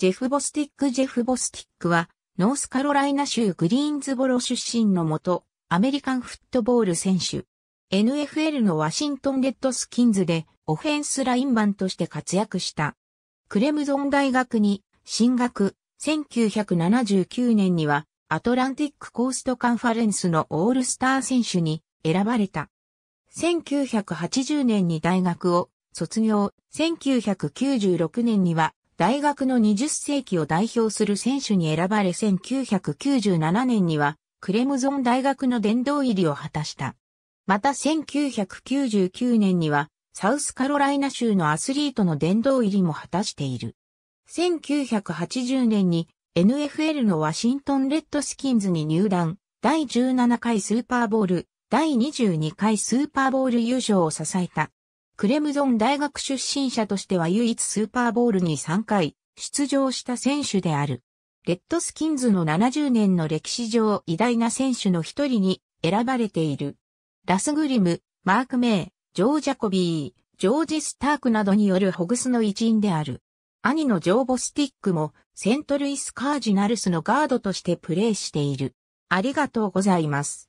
ジェフ・ボスティック・ジェフ・ボスティックは、ノースカロライナ州グリーンズボロ出身のもと、アメリカンフットボール選手。NFL のワシントンレッドスキンズで、オフェンスラインマンとして活躍した。クレムゾン大学に、進学、1979年には、アトランティックコーストカンファレンスのオールスター選手に選ばれた。1980年に大学を卒業、1996年には大学の20世紀を代表する選手に選ばれ1997年にはクレムゾン大学の殿堂入りを果たした。また1999年にはサウスカロライナ州のアスリートの殿堂入りも果たしている。1980年に NFL のワシントンレッドスキンズに入団、第17回スーパーボール、第22回スーパーボール優勝を支えた。クレムゾン大学出身者としては唯一スーパーボールに3回出場した選手である。レッドスキンズの70年の歴史上偉大な選手の一人に選ばれている。ラスグリム、マーク・メイ、ジョー・ジャコビー、ジョージ・スタークなどによるホグスの一員である。兄のジョー・ボスティックもセントルイス・カージナルスのガードとしてプレーしている。ありがとうございます。